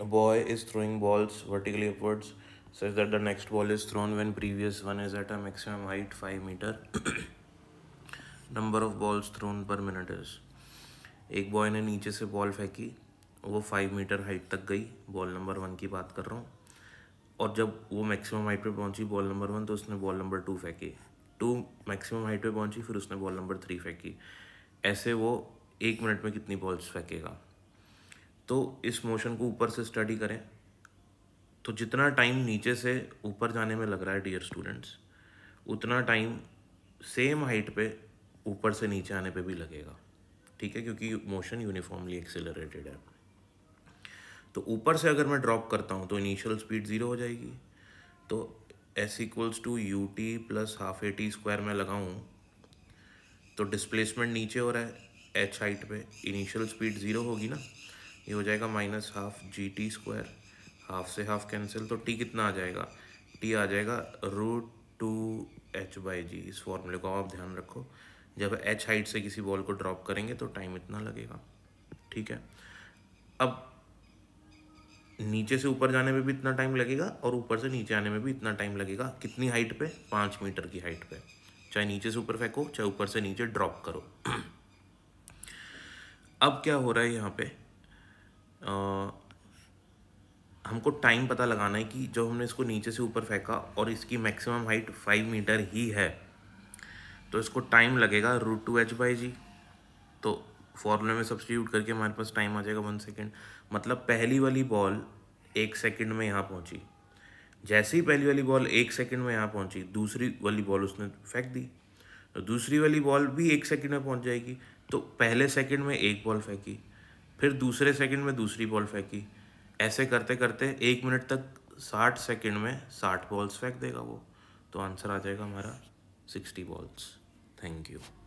A boy is throwing balls vertically upwards such that the next ball is thrown when previous one is at a maximum height 5 meter. Number of balls thrown per minute is एक boy ने नीचे से ball फेंकी वो five metre height तक गई ball number one की बात कर रहा हूँ और जब वो मैक्सिमम हाइट पे पहुंची बॉल नंबर वन तो उसने बॉल नंबर टू फेंकी टू मैक्सिमम हाइट पे पहुंची फिर उसने बॉल नंबर थ्री फेंकी ऐसे वो एक मिनट में कितनी बॉल्स फेंकेगा तो इस मोशन को ऊपर से स्टडी करें तो जितना टाइम नीचे से ऊपर जाने में लग रहा है डियर स्टूडेंट्स उतना टाइम सेम हाइट पे ऊपर से नीचे आने पे भी लगेगा ठीक है क्योंकि मोशन यूनिफॉर्मली एक्सेलरेटेड है तो ऊपर से अगर मैं ड्रॉप करता हूँ तो इनिशियल स्पीड ज़ीरो हो जाएगी तो S equals to u t plus half a t square में लगाऊँ तो डिस्प्लेसमेंट नीचे हो रहा है एच हाइट पे इनिशियल स्पीड ज़ीरो होगी ना ये हो जाएगा minus half g t square half से हाफ कैंसिल तो टी कितना आ जाएगा टी आ जाएगा root two H by g इस फॉर्मूले को आप ध्यान रखो जब एच हाइट से किसी बॉल को ड्रॉप करेंगे तो टाइम इतना लगेगा ठीक है अब नीचे से ऊपर जाने में भी इतना टाइम लगेगा और ऊपर से नीचे आने में भी इतना टाइम लगेगा कितनी हाइट पे पाँच मीटर की हाइट पे चाहे नीचे से ऊपर फेंको चाहे ऊपर से नीचे ड्रॉप करो अब क्या हो रहा है यहाँ पे हमको टाइम पता लगाना है कि जब हमने इसको नीचे से ऊपर फेंका और इसकी मैक्सिमम हाइट फाइव मीटर ही है तो इसको टाइम लगेगा root two H by g तो फॉर्मूले में सब्सटीट्यूट करके हमारे पास टाइम आ जाएगा वन सेकेंड मतलब पहली वाली बॉल एक सेकेंड में यहाँ पहुँची जैसे ही पहली वाली बॉल एक सेकेंड में यहाँ पहुँची दूसरी वाली बॉल उसने फेंक दी तो दूसरी वाली बॉल भी एक सेकेंड में पहुँच जाएगी तो पहले सेकेंड में एक बॉल फेंकी फिर दूसरे सेकेंड में दूसरी बॉल फेंकी ऐसे करते करते एक मिनट तक साठ सेकेंड में साठ बॉल्स फेंक देगा वो तो आंसर आ जाएगा हमारा सिक्सटी बॉल्स थैंक यू